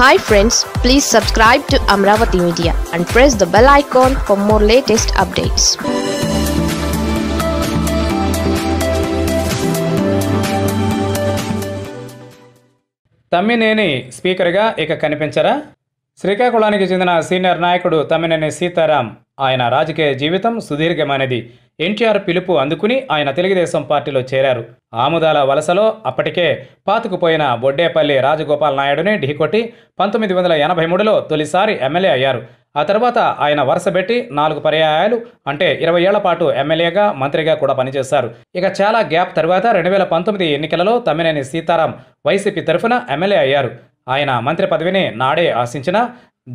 hi friends please subscribe to Amaravati media and press the bell icon for more latest updates Tammineni స్పీకర్గా ఇక కనిపించరా శ్రీకాకుళానికి చెందిన senior నాయకుడు తమ్మినేని సీతారాం ఆయన రాజకీయ జీవితం సుదీర్ఘమైనది ఎన్టీఆర్ పిలుపు అందుకుని ఆయన తెలుగుదేశం పార్టీలో చేరారు ఆముదాల వలసలో అప్పటికే పాతుకుపోయిన బొడ్డేపల్లి రాజగోపాల్ నాయుడుని ఢీకొట్టి పంతొమ్మిది వందల ఎనభై మూడులో తొలిసారి ఎమ్మెల్యే అయ్యారు ఆ తర్వాత ఆయన వరుసబెట్టి నాలుగు పర్యాయాలు అంటే ఇరవై ఏళ్ల పాటు ఎమ్మెల్యేగా మంత్రిగా కూడా పనిచేశారు ఇక చాలా గ్యాప్ తర్వాత రెండు వేల పంతొమ్మిది ఎన్నికలలో తమ్మినేని సీతారాం వైసీపీ తరఫున ఎమ్మెల్యే అయ్యారు ఆయన మంత్రి పదవిని నాడే ఆశించిన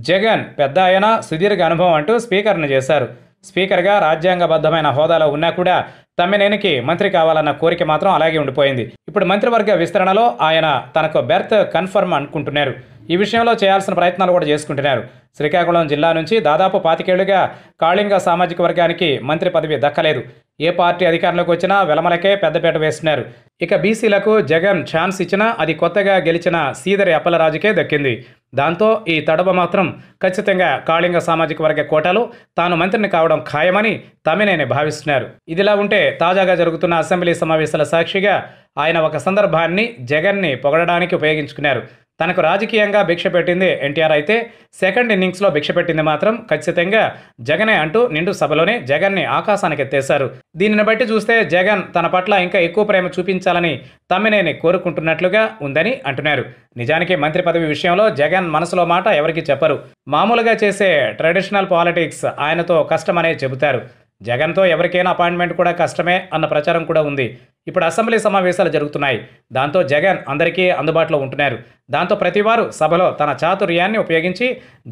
జగన్ పెద్ద ఆయన సుదీర్ఘ అనుభవం అంటూ స్పీకర్ను చేశారు స్పీకర్గా రాజ్యాంగబద్ధమైన హోదాలో ఉన్నా కూడా తమ్మినేనికి మంత్రి కావాలన్న కోరిక మాత్రం అలాగే ఉండిపోయింది ఇప్పుడు మంత్రివర్గ విస్తరణలో ఆయన తనకు బెర్త్ కన్ఫర్మ్ అనుకుంటున్నారు ఈ విషయంలో చేయాల్సిన ప్రయత్నాలు కూడా చేసుకుంటున్నారు శ్రీకాకుళం జిల్లా నుంచి దాదాపు పాతికేళ్లుగా కాళింగ సామాజిక వర్గానికి మంత్రి పదవి దక్కలేదు ఏ పార్టీ అధికారంలోకి వచ్చినా వెలమలకే పెద్దపేట వేస్తున్నారు ఇక బీసీలకు జగన్ ఛాన్స్ ఇచ్చినా అది కొత్తగా గెలిచిన సీదరి అప్పలరాజుకే దక్కింది దాంతో ఈ తడబ మాత్రం ఖచ్చితంగా కాళింగ సామాజిక వర్గ కోటాలో తాను మంత్రిని కావడం ఖాయమని తమినేని భావిస్తున్నారు ఇదిలా ఉంటే తాజాగా జరుగుతున్న అసెంబ్లీ సమావేశాల సాక్షిగా ఆయన ఒక సందర్భాన్ని జగన్ని పొగడడానికి ఉపయోగించుకున్నారు తనకు రాజకీయంగా భిక్ష పెట్టింది ఎన్టీఆర్ అయితే సెకండ్ ఇన్నింగ్స్లో భిక్ష పెట్టింది మాత్రం ఖచ్చితంగా జగనే అంటూ నిండు సభలోనే జగన్ని ఆకాశానికి ఎత్తేశారు దీనిని బట్టి చూస్తే జగన్ తన పట్ల ఇంకా ఎక్కువ ప్రేమ చూపించాలని తమ్మినేని కోరుకుంటున్నట్లుగా ఉందని అంటున్నారు నిజానికి మంత్రి పదవి విషయంలో జగన్ మనసులో మాట ఎవరికి చెప్పరు మామూలుగా చేసే ట్రెడిషనల్ పాలిటిక్స్ ఆయనతో కష్టమనే చెబుతారు జగన్తో ఎవరికైనా అపాయింట్మెంట్ కూడా కష్టమే అన్న ప్రచారం కూడా ఉంది ఇప్పుడు అసెంబ్లీ సమావేశాలు జరుగుతున్నాయి దాంతో జగన్ అందరికీ అందుబాటులో ఉంటున్నారు దాంతో ప్రతివారు సభలో తన చాతుర్యాన్ని ఉపయోగించి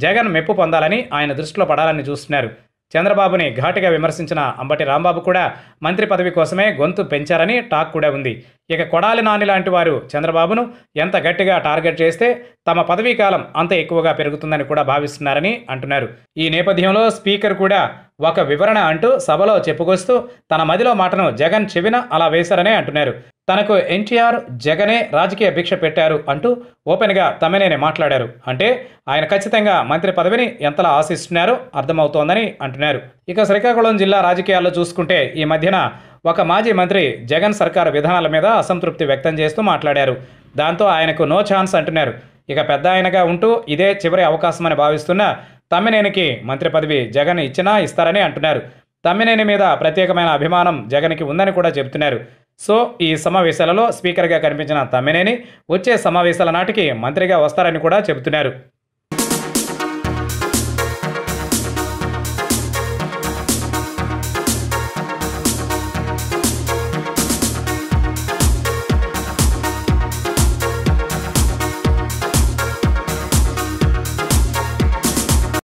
జగన్ మెప్పు పొందాలని ఆయన దృష్టిలో పడాలని చూస్తున్నారు చంద్రబాబుని ఘాటుగా విమర్శించిన అంబటి రాంబాబు కూడా మంత్రి పదవి కోసమే గొంతు పెంచారని టాక్ కూడా ఉంది ఇక కొడాలి నాని లాంటి వారు చంద్రబాబును ఎంత గట్టిగా టార్గెట్ చేస్తే తమ పదవీ కాలం అంత ఎక్కువగా పెరుగుతుందని కూడా భావిస్తున్నారని అంటున్నారు ఈ నేపథ్యంలో స్పీకర్ కూడా ఒక వివరణ అంటూ సభలో చెప్పుకొస్తూ తన మదిలో మాటను జగన్ చెవిన అలా వేశారనే అంటున్నారు తనకు ఎన్టీఆర్ జగనే రాజకీయ భిక్ష పెట్టారు అంటూ ఓపెన్గా తమ్మినేని మాట్లాడారు అంటే ఆయన ఖచ్చితంగా మంత్రి పదవిని ఎంతలా ఆశిస్తున్నారో అర్థమవుతోందని అంటున్నారు ఇక శ్రీకాకుళం జిల్లా రాజకీయాల్లో చూసుకుంటే ఈ మధ్యన ఒక మాజీ మంత్రి జగన్ సర్కార్ విధానాల మీద అసంతృప్తి వ్యక్తం చేస్తూ మాట్లాడారు దాంతో ఆయనకు నో ఛాన్స్ అంటున్నారు ఇక పెద్ద ఆయనగా ఉంటూ ఇదే చివరి అవకాశమని భావిస్తున్న తమ్మినేనికి మంత్రి పదవి జగన్ ఇచ్చినా ఇస్తారని అంటున్నారు తమ్మినేని మీద ప్రత్యేకమైన అభిమానం జగన్కి ఉందని కూడా చెబుతున్నారు సో ఈ సమావేశాలలో స్పీకర్గా కనిపించిన తమ్మినేని వచ్చే సమావేశాల నాటికి మంత్రిగా వస్తారని కూడా చెబుతున్నారు